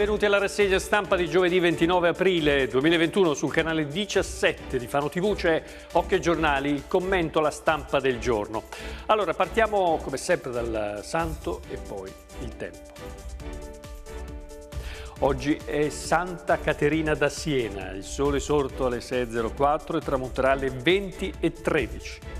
benvenuti alla rassegna stampa di giovedì 29 aprile 2021 sul canale 17 di Fano TV c'è cioè Occhio e Giornali, commento la stampa del giorno. Allora partiamo come sempre dal santo e poi il tempo. Oggi è Santa Caterina da Siena, il sole sorto alle 6.04 e tramonterà alle 20.13.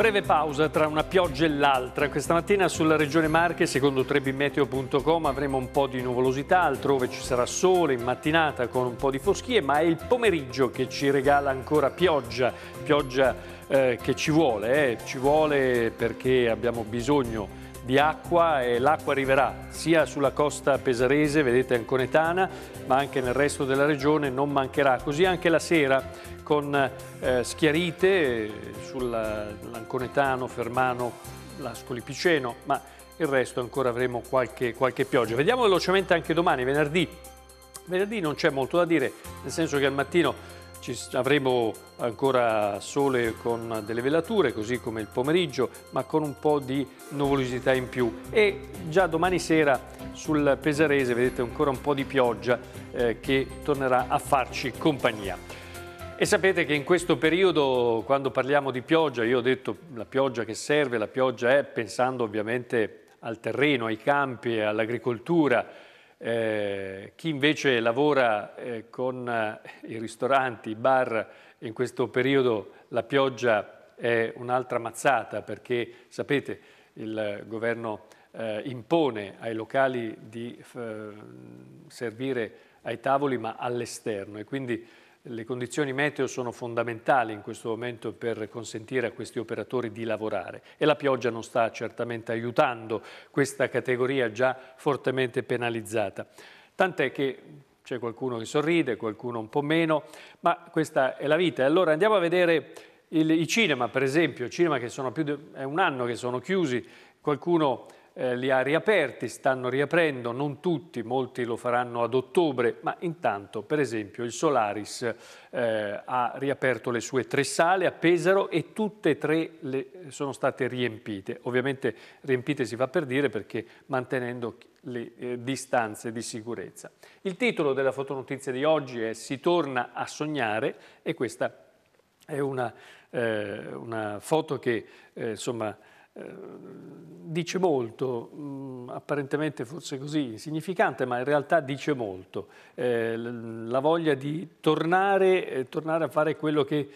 Breve pausa tra una pioggia e l'altra. Questa mattina sulla regione Marche, secondo trebimeteo.com, avremo un po' di nuvolosità, altrove ci sarà sole in mattinata con un po' di foschie, ma è il pomeriggio che ci regala ancora pioggia, pioggia eh, che ci vuole, eh. ci vuole perché abbiamo bisogno di di acqua e l'acqua arriverà sia sulla costa pesarese, vedete anconetana, ma anche nel resto della regione non mancherà. Così anche la sera con eh, schiarite sull'anconetano, Fermano, Lascoli Piceno, ma il resto ancora avremo qualche, qualche pioggia. Vediamo velocemente anche domani, venerdì. Venerdì non c'è molto da dire, nel senso che al mattino ci avremo ancora sole con delle velature, così come il pomeriggio, ma con un po' di nuvolosità in più. E già domani sera sul Pesarese vedete ancora un po' di pioggia eh, che tornerà a farci compagnia. E sapete che in questo periodo, quando parliamo di pioggia, io ho detto la pioggia che serve, la pioggia è, pensando ovviamente al terreno, ai campi, all'agricoltura, eh, chi invece lavora eh, con eh, i ristoranti, i bar, in questo periodo la pioggia è un'altra mazzata perché, sapete, il governo eh, impone ai locali di eh, servire ai tavoli ma all'esterno e quindi le condizioni meteo sono fondamentali in questo momento per consentire a questi operatori di lavorare e la pioggia non sta certamente aiutando questa categoria già fortemente penalizzata. Tant'è che c'è qualcuno che sorride, qualcuno un po' meno, ma questa è la vita. Allora andiamo a vedere il, i cinema, per esempio, cinema che sono più di, è un anno che sono chiusi, qualcuno eh, li ha riaperti, stanno riaprendo, non tutti, molti lo faranno ad ottobre, ma intanto per esempio il Solaris eh, ha riaperto le sue tre sale a Pesaro e tutte e tre le sono state riempite. Ovviamente riempite si fa per dire perché mantenendo le eh, distanze di sicurezza. Il titolo della fotonotizia di oggi è Si torna a sognare e questa è una, eh, una foto che eh, insomma, eh, dice molto, mm, apparentemente forse così insignificante, ma in realtà dice molto. Eh, la voglia di tornare, eh, tornare a fare quello che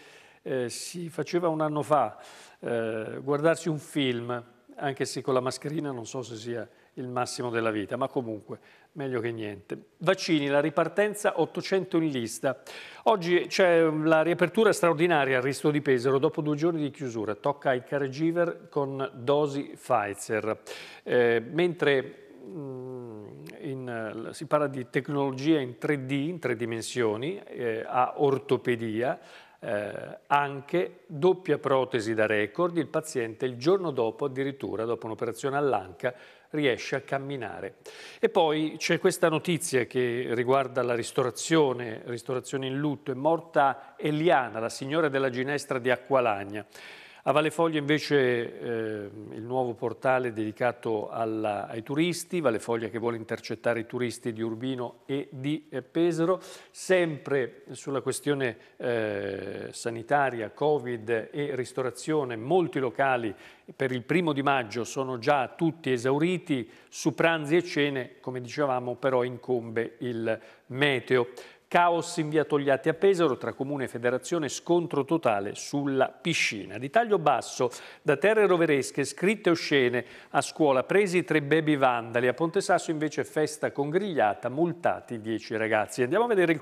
si faceva un anno fa, guardarsi un film, anche se con la mascherina non so se sia il massimo della vita, ma comunque meglio che niente. Vaccini, la ripartenza 800 in lista. Oggi c'è la riapertura straordinaria al Risto di Pesaro dopo due giorni di chiusura. Tocca ai caregiver con dosi Pfizer. Eh, mentre mm, in, si parla di tecnologia in 3D, in tre dimensioni, eh, a ortopedia, eh, anche doppia protesi da record, il paziente il giorno dopo addirittura, dopo un'operazione all'anca, riesce a camminare. E poi c'è questa notizia che riguarda la ristorazione, ristorazione in lutto, è morta Eliana, la signora della ginestra di Acqualagna. A Vallefoglia invece eh, il nuovo portale dedicato alla, ai turisti, Vallefoglia che vuole intercettare i turisti di Urbino e di eh, Pesaro, sempre sulla questione eh, sanitaria, Covid e ristorazione, molti locali per il primo di maggio sono già tutti esauriti, su pranzi e cene, come dicevamo, però incombe il meteo. Caos in via Togliatti a Pesaro, tra Comune e Federazione, scontro totale sulla piscina. Di taglio basso, da terre roveresche, scritte oscene, a scuola presi tre baby vandali, a Ponte Sasso invece festa con grigliata, multati dieci ragazzi. Andiamo a vedere il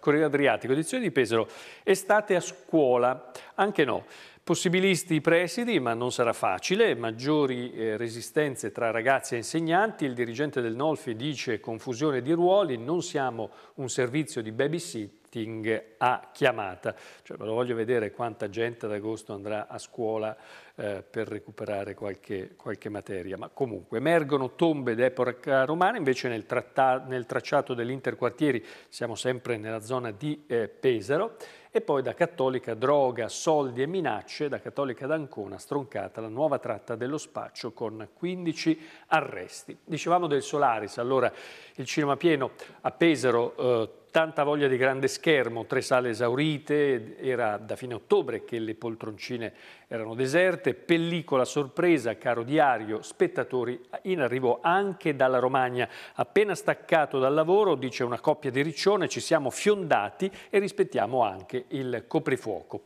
Corriere Adriatico, edizione di Pesaro, estate a scuola, anche no, Possibilisti i presidi, ma non sarà facile, maggiori eh, resistenze tra ragazzi e insegnanti, il dirigente del Nolfi dice confusione di ruoli, non siamo un servizio di babysitting a chiamata. Cioè, ve lo voglio vedere quanta gente ad agosto andrà a scuola eh, per recuperare qualche, qualche, materia. Ma comunque emergono tombe d'epoca romana, invece nel, tratta, nel tracciato dell'Interquartieri siamo sempre nella zona di eh, Pesaro, e poi da Cattolica droga, soldi e minacce, da Cattolica d'Ancona stroncata la nuova tratta dello spaccio con 15 arresti. Dicevamo del Solaris, allora il cinema pieno a Pesaro eh, Tanta voglia di grande schermo, tre sale esaurite, era da fine ottobre che le poltroncine erano deserte, pellicola sorpresa, caro diario, spettatori in arrivo anche dalla Romagna. Appena staccato dal lavoro, dice una coppia di Riccione, ci siamo fiondati e rispettiamo anche il coprifuoco.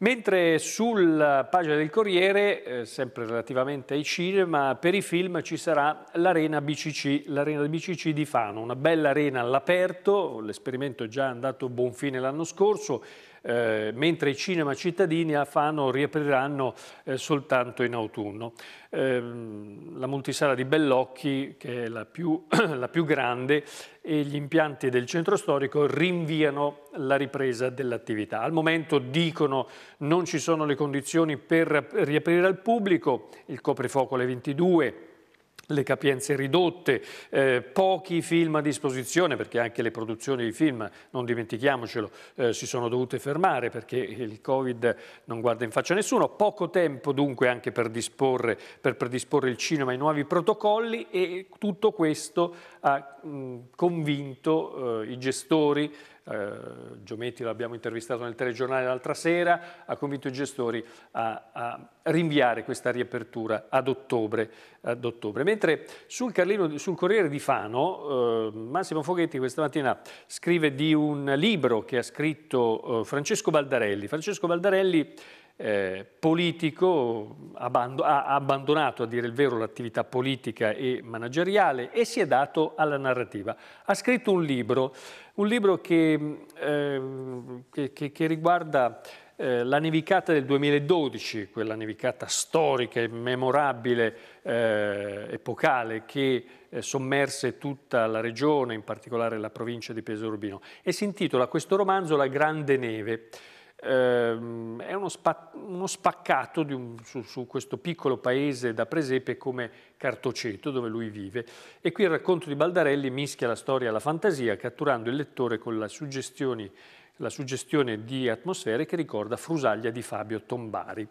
Mentre sulla pagina del Corriere, eh, sempre relativamente ai cinema, per i film ci sarà l'Arena BCC, l'Arena BCC di Fano, una bella arena all'aperto, l'esperimento è già andato a buon fine l'anno scorso, eh, mentre i cinema cittadini a Fano riapriranno eh, soltanto in autunno. Ehm, la multisala di Bellocchi, che è la più, la più grande, e gli impianti del centro storico rinviano la ripresa dell'attività. Al momento dicono non ci sono le condizioni per riaprire al pubblico, il coprifuoco alle 22, le capienze ridotte, eh, pochi film a disposizione perché anche le produzioni di film, non dimentichiamocelo, eh, si sono dovute fermare perché il Covid non guarda in faccia a nessuno, poco tempo dunque anche per, disporre, per predisporre il cinema ai nuovi protocolli e tutto questo ha mh, convinto eh, i gestori eh, Giometti l'abbiamo intervistato nel telegiornale l'altra sera, ha convinto i gestori a, a rinviare questa riapertura ad ottobre. Ad ottobre. Mentre sul, Carlino, sul, Corriere di Fano, eh, Massimo Foghetti questa mattina scrive di un libro che ha scritto eh, Francesco Baldarelli. Francesco Baldarelli eh, politico, abbando ha abbandonato a dire il vero l'attività politica e manageriale e si è dato alla narrativa. Ha scritto un libro, un libro che, eh, che, che, riguarda eh, la nevicata del 2012, quella nevicata storica e memorabile, eh, epocale, che eh, sommerse tutta la regione, in particolare la provincia di Pesaro Urbino. E si intitola questo romanzo La Grande Neve ehm, è uno, spa uno spaccato un, su, su, questo piccolo paese da presepe come Cartoceto, dove lui vive. E qui il racconto di Baldarelli mischia la storia alla fantasia, catturando il lettore con la suggestione, la suggestione di atmosfere che ricorda Frusaglia di Fabio Tombari.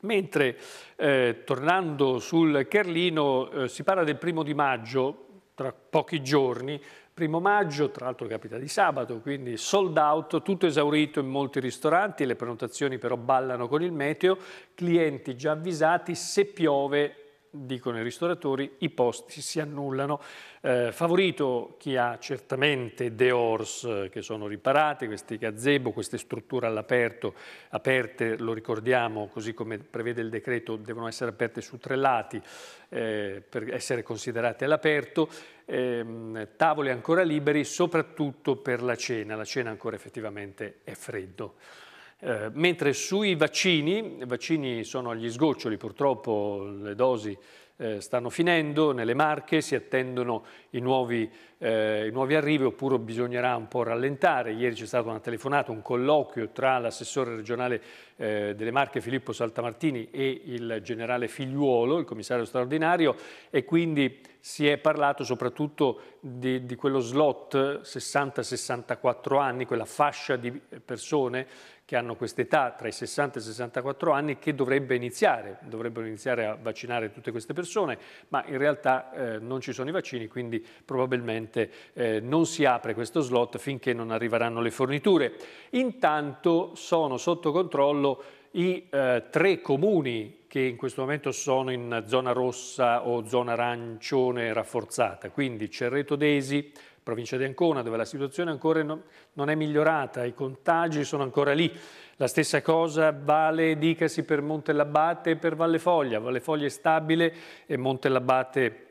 Mentre, eh, tornando sul Carlino, eh, si parla del primo di maggio, tra pochi giorni, primo maggio, tra l'altro capita di sabato, quindi sold out, tutto esaurito in molti ristoranti, le prenotazioni però ballano con il meteo, clienti già avvisati, se piove dicono i ristoratori, i posti si annullano. Eh, favorito chi ha certamente dehors eh, che sono riparate, questi gazebo, queste strutture all'aperto, aperte, lo ricordiamo, così come prevede il decreto, devono essere aperte su tre lati eh, per essere considerate all'aperto, eh, tavoli ancora liberi, soprattutto per la cena, la cena ancora effettivamente è freddo. Eh, mentre sui vaccini, i vaccini sono agli sgoccioli, purtroppo le dosi eh, stanno finendo, nelle marche si attendono i nuovi, eh, i nuovi, arrivi oppure bisognerà un po' rallentare. Ieri c'è stata una telefonata, un colloquio tra l'assessore regionale eh, delle Marche Filippo Saltamartini e il generale Figliuolo, il commissario straordinario e quindi si è parlato soprattutto di, di quello slot 60-64 anni, quella fascia di persone che hanno quest'età tra i 60 e i 64 anni che dovrebbe iniziare, dovrebbero iniziare a vaccinare tutte queste persone, ma in realtà eh, non ci sono i vaccini, quindi probabilmente eh, non si apre questo slot finché non arriveranno le forniture. Intanto sono sotto controllo i eh, tre comuni che in questo momento sono in zona rossa o zona arancione rafforzata, quindi Cerreto Desi, provincia di Ancona, dove la situazione ancora non è migliorata, i contagi sono ancora lì. La stessa cosa vale, dicasi, per Montellabate e per Valle Foglia. Valle Foglia è stabile e Montellabate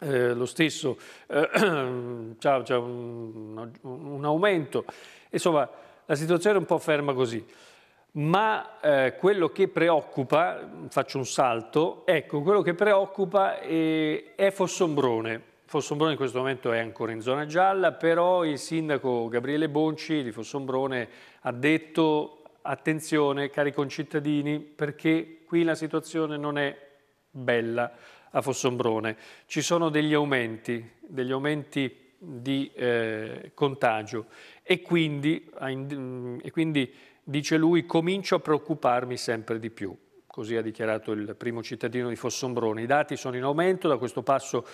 eh, lo stesso, eh, c'è un, un aumento. Insomma, la situazione è un po' ferma così. Ma eh, quello che preoccupa, faccio un salto, ecco, quello che preoccupa eh, è Fossombrone. Fossombrone in questo momento è ancora in zona gialla, però il sindaco Gabriele Bonci di Fossombrone ha detto attenzione cari concittadini perché qui la situazione non è bella a Fossombrone. Ci sono degli aumenti, degli aumenti di eh, contagio e quindi, mm, e quindi dice lui, comincio a preoccuparmi sempre di più. Così ha dichiarato il primo cittadino di Fossombrone. I dati sono in aumento, da questo passo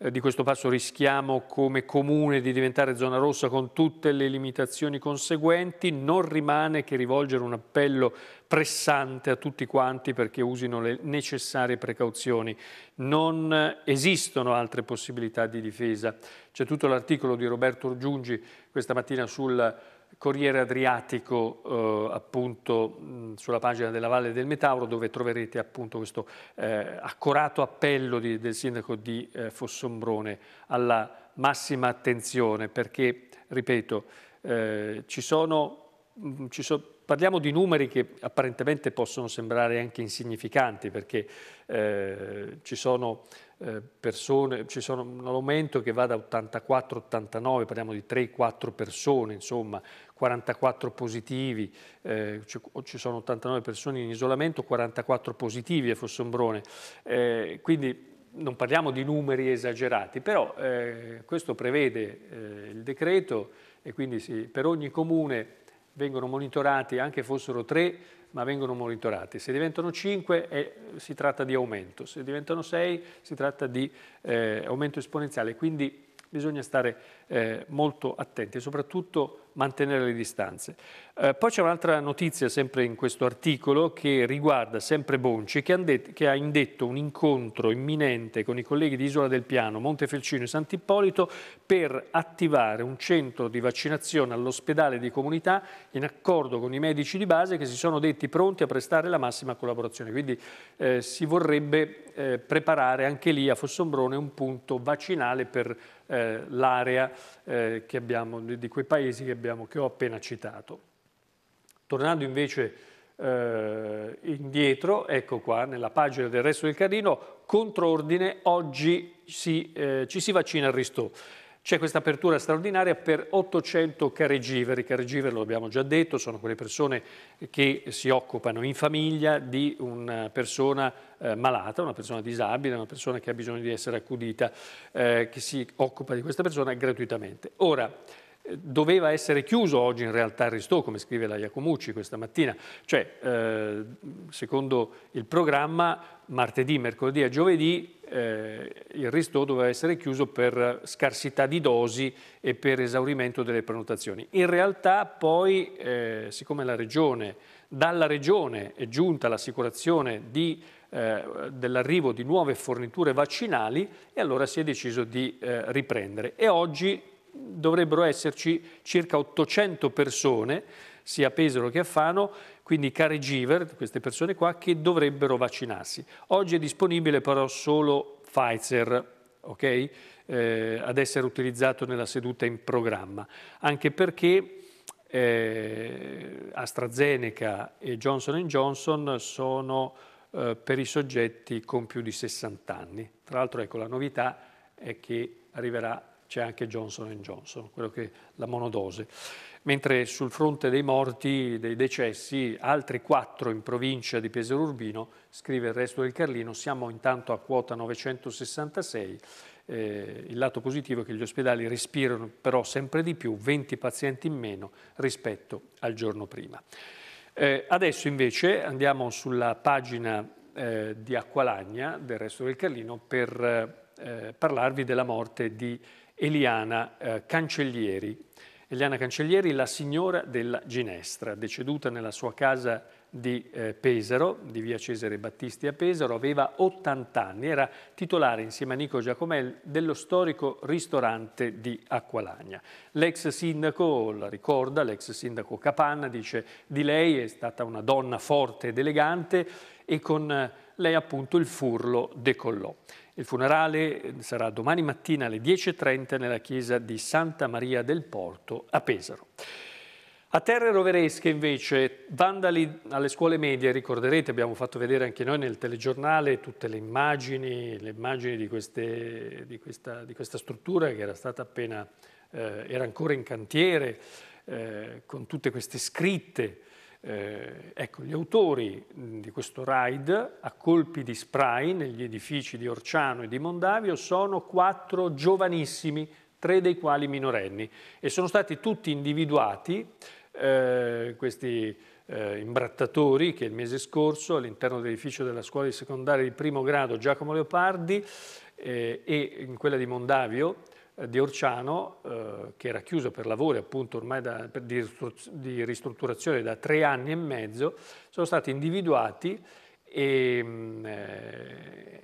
eh, di questo passo rischiamo come comune di diventare zona rossa con tutte le limitazioni conseguenti, non rimane che rivolgere un appello pressante a tutti quanti perché usino le necessarie precauzioni. Non eh, esistono altre possibilità di difesa. C'è tutto l'articolo di Roberto Giungi questa mattina sul Corriere Adriatico eh, appunto mh, sulla pagina della Valle del Metauro dove troverete appunto questo eh, accorato appello di, del sindaco di eh, Fossombrone alla massima attenzione perché, ripeto, eh, ci sono, mh, ci so, parliamo di numeri che apparentemente possono sembrare anche insignificanti perché eh, ci sono eh, persone, ci sono un aumento che va da 84-89, parliamo di 3-4 persone, insomma, 44 positivi, eh, ci sono 89 persone in isolamento, 44 positivi a eh, Fossombrone, eh, quindi non parliamo di numeri esagerati, però eh, questo prevede eh, il decreto e quindi sì, per ogni comune vengono monitorati, anche fossero tre, ma vengono monitorati. Se diventano 5 eh, si tratta di aumento, se diventano 6 si tratta di eh, aumento esponenziale, quindi bisogna stare eh, molto attenti e soprattutto mantenere le distanze. Eh, poi c'è un'altra notizia sempre in questo articolo che riguarda sempre Bonci che, che, ha indetto un incontro imminente con i colleghi di Isola del Piano, Montefelcino e Sant'Ippolito per attivare un centro di vaccinazione all'ospedale di comunità in accordo con i medici di base che si sono detti pronti a prestare la massima collaborazione. Quindi eh, si vorrebbe eh, preparare anche lì a Fossombrone un punto vaccinale per eh, l'area eh, di quei paesi che, abbiamo, che, ho appena citato. Tornando invece eh, indietro, ecco qua, nella pagina del resto del Carlino, controordine, oggi si, eh, ci si vaccina al ristoro. C'è questa apertura straordinaria per 800 caregiveri. Caregiveri, lo abbiamo già detto, sono quelle persone che si occupano in famiglia di una persona eh, malata, una persona disabile, una persona che ha bisogno di essere accudita, eh, che si occupa di questa persona gratuitamente. Ora, doveva essere chiuso oggi in realtà il Ristò, come scrive la Iacomucci questa mattina, cioè eh, secondo il programma martedì, mercoledì e giovedì eh, il Ristò doveva essere chiuso per scarsità di dosi e per esaurimento delle prenotazioni. In realtà poi, eh, siccome la regione, dalla regione è giunta l'assicurazione di eh, dell'arrivo di nuove forniture vaccinali e allora si è deciso di eh, riprendere. E oggi dovrebbero esserci circa 800 persone, sia a Pesaro che a Fano, quindi caregiver, queste persone qua, che dovrebbero vaccinarsi. Oggi è disponibile però solo Pfizer, okay? eh, ad essere utilizzato nella seduta in programma, anche perché eh, AstraZeneca e Johnson Johnson sono eh, per i soggetti con più di 60 anni. Tra l'altro ecco, la novità è che arriverà c'è anche Johnson Johnson, quello che, la monodose. Mentre sul fronte dei morti, dei decessi, altri quattro in provincia di Pesaro Urbino, scrive il resto del Carlino, siamo intanto a quota 966 eh, il lato positivo è che gli ospedali respirano però sempre di più, 20 pazienti in meno rispetto al giorno prima. Eh, adesso invece andiamo sulla pagina eh, di Acqualagna del resto del Carlino per eh, parlarvi della morte di Eliana eh, Cancellieri. Eliana Cancellieri, la signora della Ginestra, deceduta nella sua casa di eh, Pesaro, di via Cesare Battisti a Pesaro, aveva 80 anni, era titolare insieme a Nico Giacomel dello storico ristorante di Acqualagna. L'ex sindaco, la ricorda, l'ex sindaco Capanna dice di lei è stata una donna forte ed elegante e con eh, lei appunto il furlo decollò. Il funerale eh, sarà domani mattina alle 10.30 nella chiesa di Santa Maria del Porto a Pesaro. A Terre Roveresche invece, vandali alle scuole medie, ricorderete, abbiamo fatto vedere anche noi nel telegiornale tutte le immagini, le immagini di, queste, di, questa, di, questa, struttura che era stata appena, eh, era ancora in cantiere, eh, con tutte queste scritte eh, ecco, gli autori di questo raid a colpi di spray negli edifici di Orciano e di Mondavio sono quattro giovanissimi, tre dei quali minorenni, e sono stati tutti individuati, eh, questi eh, imbrattatori che il mese scorso all'interno dell'edificio della scuola di secondaria di primo grado Giacomo Leopardi eh, e in quella di Mondavio eh, di Orciano, eh, che era chiuso per lavori appunto ormai da, di, di, ristrutturazione da tre anni e mezzo, sono stati individuati, e, mm, eh,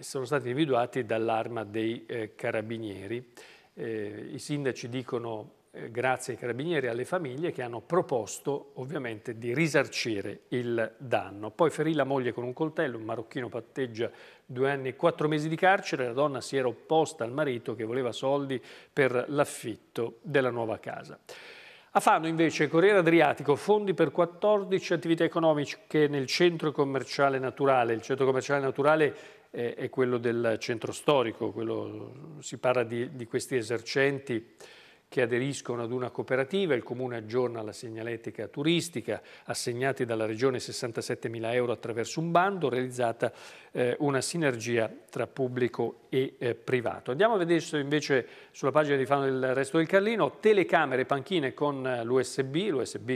sono stati individuati dall'arma dei eh, carabinieri. Eh, I sindaci dicono eh, grazie ai carabinieri e alle famiglie che hanno proposto ovviamente di risarcire il danno. Poi ferì la moglie con un coltello, un marocchino patteggia due anni e quattro mesi di carcere, la donna si era opposta al marito che voleva soldi per l'affitto della nuova casa. A Fano invece Corriere Adriatico, fondi per 14 attività economiche nel centro commerciale naturale. Il centro commerciale naturale eh, è quello del centro storico, quello, si parla di, di questi esercenti che aderiscono ad una cooperativa, il Comune aggiorna la segnaletica turistica, assegnati dalla Regione 67 mila euro attraverso un bando, realizzata eh, una sinergia tra pubblico e eh, privato. Andiamo a vedere invece sulla pagina di Fano del Resto del Carlino, telecamere, panchine con l'USB, l'USB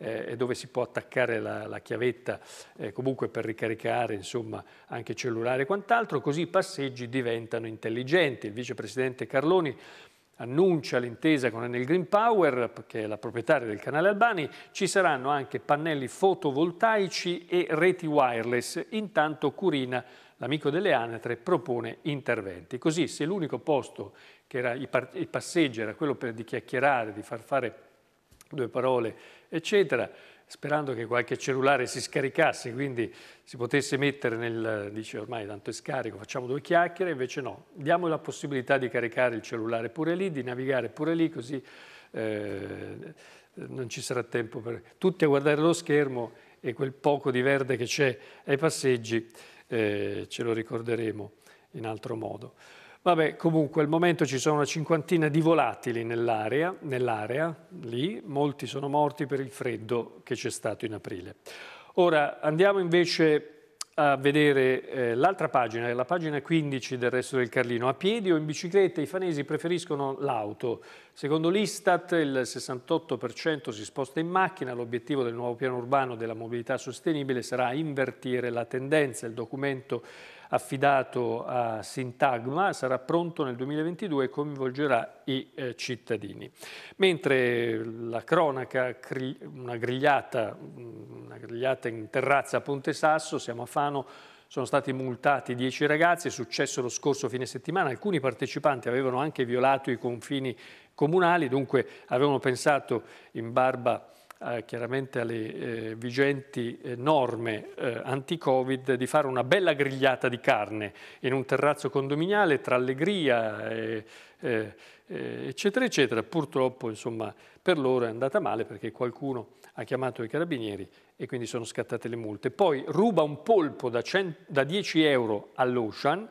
eh, eh dove si può attaccare la, la chiavetta eh, comunque per ricaricare insomma, anche cellulare e quant'altro, così i passeggi diventano intelligenti. Il vicepresidente Carloni annuncia l'intesa con Enel Green Power, che è la proprietaria del canale Albani, ci saranno anche pannelli fotovoltaici e reti wireless. Intanto Curina, l'amico delle anatre, propone interventi. Così se l'unico posto che era il passeggio era quello per di chiacchierare, di far fare due parole, eccetera, sperando che qualche cellulare si scaricasse, quindi si potesse mettere nel, dice ormai tanto è scarico, facciamo due chiacchiere, invece no, diamo la possibilità di caricare il cellulare pure lì, di navigare pure lì, così eh, non ci sarà tempo per tutti a guardare lo schermo e quel poco di verde che c'è ai passeggi eh, ce lo ricorderemo in altro modo. Vabbè, comunque al momento ci sono una cinquantina di volatili nell'area, nell'area lì, molti sono morti per il freddo che c'è stato in aprile. Ora andiamo invece a vedere eh, l'altra pagina, la pagina 15 del resto del Carlino. A piedi o in bicicletta i fanesi preferiscono l'auto. Secondo l'Istat il 68% si sposta in macchina. L'obiettivo del nuovo piano urbano della mobilità sostenibile sarà invertire la tendenza. Il documento affidato a Sintagma, sarà pronto nel 2022 e coinvolgerà i eh, cittadini. Mentre la cronaca, una grigliata, mm, una grigliata in terrazza a Ponte Sasso, siamo a Fano, sono stati multati 10 ragazzi, è successo lo scorso fine settimana, alcuni partecipanti avevano anche violato i confini comunali, dunque avevano pensato in barba eh, chiaramente alle eh, vigenti eh, norme eh, anti-Covid, di fare una bella grigliata di carne in un terrazzo condominiale tra allegria e, eccetera eccetera. Purtroppo insomma, per loro è andata male perché qualcuno ha chiamato i carabinieri e quindi sono scattate le multe. Poi ruba un polpo da, 100, da 10 euro all'Ocean,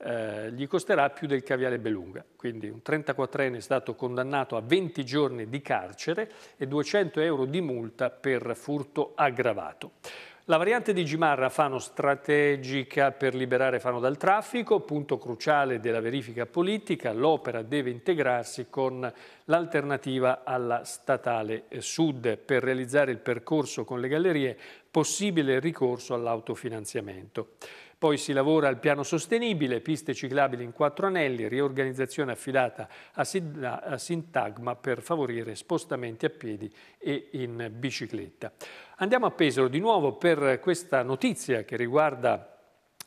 eh, gli costerà più del caviale Belunga. Quindi un 34enne è stato condannato a 20 giorni di carcere e 200 euro di multa per furto aggravato. La variante di Gimarra Fano strategica per liberare Fano dal traffico, punto cruciale della verifica politica, l'opera deve integrarsi con l'alternativa alla statale sud per realizzare il percorso con le gallerie, possibile ricorso all'autofinanziamento. Poi si lavora al piano sostenibile, piste ciclabili in quattro anelli, riorganizzazione affidata a Sintagma per favorire spostamenti a piedi e in bicicletta. Andiamo a Pesaro di nuovo per questa notizia che riguarda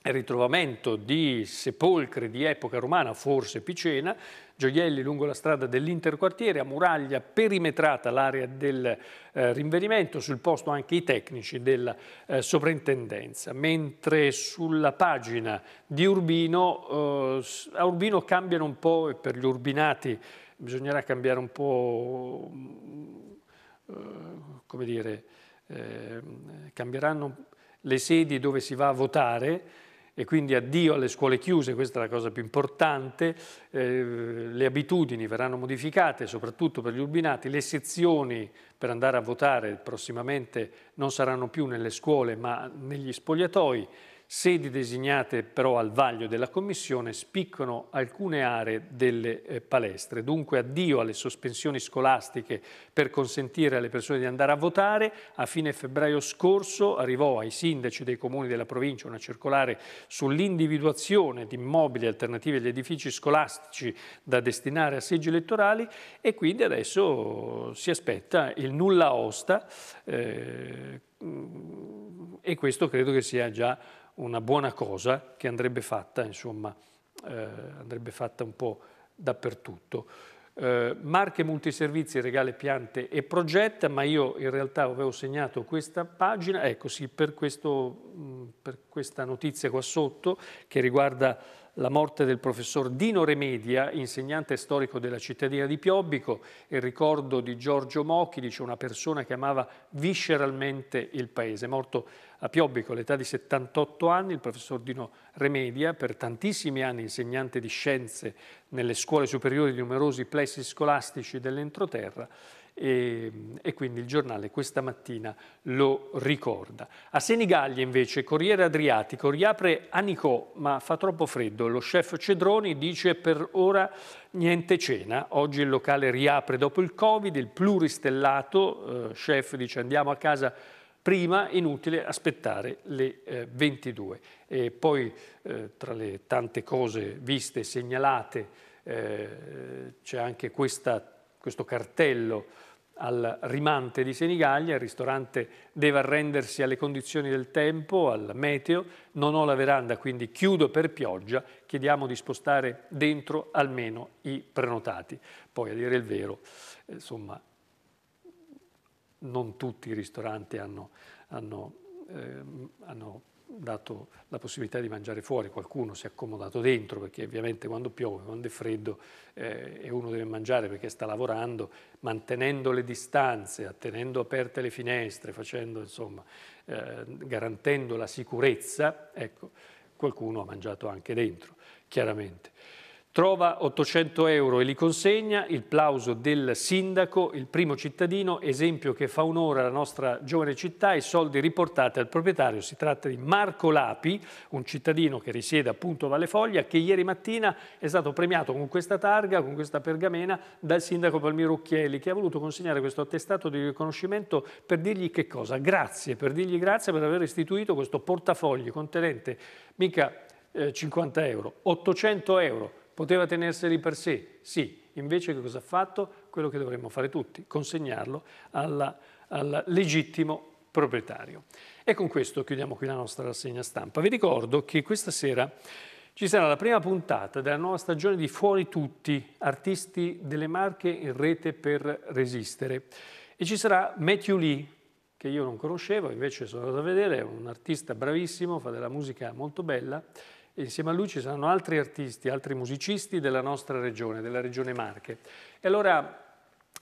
ritrovamento di sepolcri di epoca romana, forse picena, gioielli lungo la strada dell'interquartiere, a muraglia perimetrata l'area del eh, rinvenimento, sul posto anche i tecnici della eh, sovrintendenza, mentre sulla pagina di Urbino, eh, a Urbino cambiano un po' e per gli urbinati bisognerà cambiare un po', mm, eh, come dire, ehm, cambieranno le sedi dove si va a votare, e quindi addio alle scuole chiuse, questa è la cosa più importante, eh, le abitudini verranno modificate soprattutto per gli urbinati, le sezioni per andare a votare prossimamente non saranno più nelle scuole ma negli spogliatoi, Sedi designate però al vaglio della Commissione spiccano alcune aree delle eh, palestre. Dunque addio alle sospensioni scolastiche per consentire alle persone di andare a votare. A fine febbraio scorso arrivò ai sindaci dei comuni della provincia una circolare sull'individuazione di immobili alternativi agli edifici scolastici da destinare a seggi elettorali e quindi adesso si aspetta il nulla osta eh, e questo credo che sia già una buona cosa che andrebbe fatta, insomma, eh, andrebbe fatta un po' dappertutto. Eh, marche multiservizi, regale piante e progetta, ma io in realtà avevo segnato questa pagina, ecco sì, per, questo, mm, per questa notizia qua sotto che riguarda la morte del professor Dino Remedia, insegnante storico della cittadina di Piobbico, il ricordo di Giorgio Mochilic, una persona che amava visceralmente il paese. Morto a Piobbico all'età di 78 anni, il professor Dino Remedia, per tantissimi anni insegnante di scienze nelle scuole superiori di numerosi plessi scolastici dell'entroterra, e, ehm, e, quindi il giornale questa mattina lo ricorda. A Senigallia invece Corriere Adriatico riapre a Nicò ma fa troppo freddo, lo chef Cedroni dice per ora niente cena, oggi il locale riapre dopo il Covid, il pluristellato eh, chef dice andiamo a casa prima inutile aspettare le eh, 22. E poi eh, tra le tante cose viste e segnalate eh, c'è anche questa, questo cartello al rimante di Senigallia, il ristorante deve arrendersi alle condizioni del tempo, al meteo, non ho la veranda quindi chiudo per pioggia, chiediamo di spostare dentro almeno i prenotati. Poi a dire il vero, eh, insomma, non tutti i ristoranti hanno, hanno, eh, hanno dato la possibilità di mangiare fuori, qualcuno si è accomodato dentro perché ovviamente quando piove, quando è freddo eh, e uno deve mangiare perché sta lavorando, mantenendo le distanze, tenendo aperte le finestre, facendo, insomma, eh, garantendo la sicurezza, ecco, qualcuno ha mangiato anche dentro, chiaramente. Trova 800 euro e li consegna, il plauso del sindaco, il primo cittadino, esempio che fa onore alla nostra giovane città, i soldi riportati al proprietario. Si tratta di Marco Lapi, un cittadino che risiede appunto a Vallefoglia, che ieri mattina è stato premiato con questa targa, con questa pergamena, dal sindaco Palmiro Chieli, che ha voluto consegnare questo attestato di riconoscimento per dirgli che cosa? Grazie, per dirgli grazie per aver istituito questo portafogli contenente mica 50 eh, euro, 800 euro Poteva tenerseli per sé? Sì. Invece che cosa ha fatto? Quello che dovremmo fare tutti, consegnarlo alla, al legittimo proprietario. E con questo chiudiamo qui la nostra rassegna stampa. Vi ricordo che questa sera ci sarà la prima puntata della nuova stagione di Fuori Tutti, artisti delle Marche in rete per resistere. E ci sarà Matthew Lee, che io non conoscevo, invece sono andato a vedere, è un artista bravissimo, fa della musica molto bella e insieme a lui ci saranno altri artisti, altri musicisti della nostra regione, della regione Marche. E allora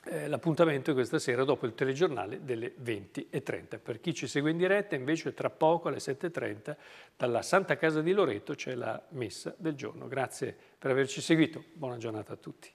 eh, l'appuntamento è questa sera dopo il telegiornale delle 20.30. Per chi ci segue in diretta invece tra poco alle 7.30 dalla Santa Casa di Loreto c'è la messa del giorno. Grazie per averci seguito, buona giornata a tutti.